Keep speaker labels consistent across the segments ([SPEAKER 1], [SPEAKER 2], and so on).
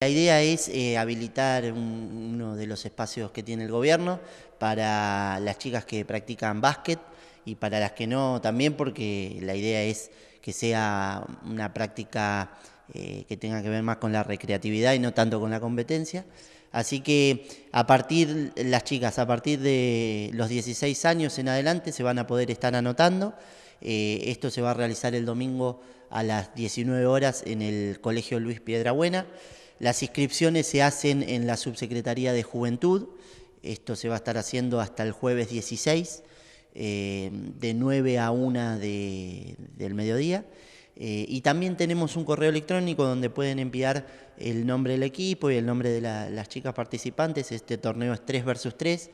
[SPEAKER 1] La idea es eh, habilitar uno de los espacios que tiene el gobierno para las chicas que practican básquet y para las que no también, porque la idea es que sea una práctica eh, que tenga que ver más con la recreatividad y no tanto con la competencia. Así que a partir, las chicas a partir de los 16 años en adelante se van a poder estar anotando. Eh, esto se va a realizar el domingo a las 19 horas en el Colegio Luis Piedrabuena. Las inscripciones se hacen en la Subsecretaría de Juventud, esto se va a estar haciendo hasta el jueves 16, eh, de 9 a 1 del mediodía. Eh, y también tenemos un correo electrónico donde pueden enviar el nombre del equipo y el nombre de las chicas participantes. Este torneo es 3 versus 3.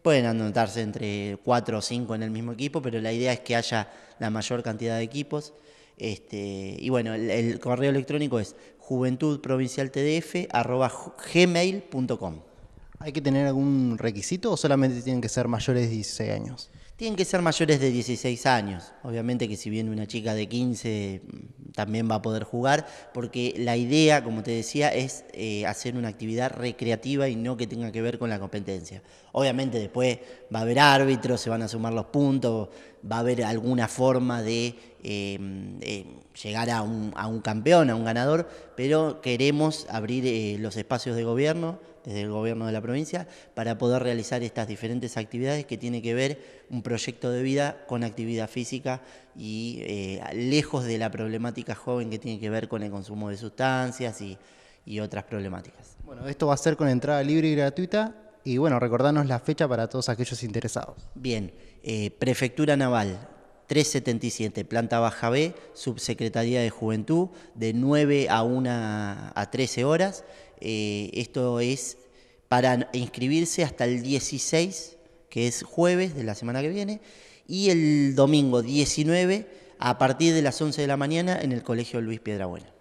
[SPEAKER 1] Pueden anotarse entre 4 o 5 en el mismo equipo, pero la idea es que haya la mayor cantidad de equipos. Este, y bueno, el, correo electrónico es juventudprovincialtdf.gmail.com. ¿Hay que tener algún requisito o solamente tienen que ser mayores de 16 años? Tienen que ser mayores de 16 años. Obviamente que si viene una chica de 15 mm, también va a poder jugar, porque la idea, como te decía, es eh, hacer una actividad recreativa y no que tenga que ver con la competencia. Obviamente después va a haber árbitros, se van a sumar los puntos, va a haber alguna forma de em, llegar a un, campeón, a un ganador, pero queremos abrir eh, los espacios de gobierno, desde el gobierno de la provincia, para poder realizar estas diferentes actividades que tiene que ver un proyecto de vida con actividad física y eh, lejos de la problemática joven que tiene que ver con el consumo de sustancias y otras problemáticas. Bueno, esto va a ser con entrada libre y gratuita y bueno, recordarnos la fecha para todos aquellos interesados. Bien, eh, Prefectura Naval, 377, planta baja B, subsecretaría de Juventud, de 9 a 1 a 13 horas. Eh, esto es para inscribirse hasta el 16, que es jueves de la semana que viene, y el domingo 19 a partir de las 11 de la mañana en el Colegio Luis Piedrabuena.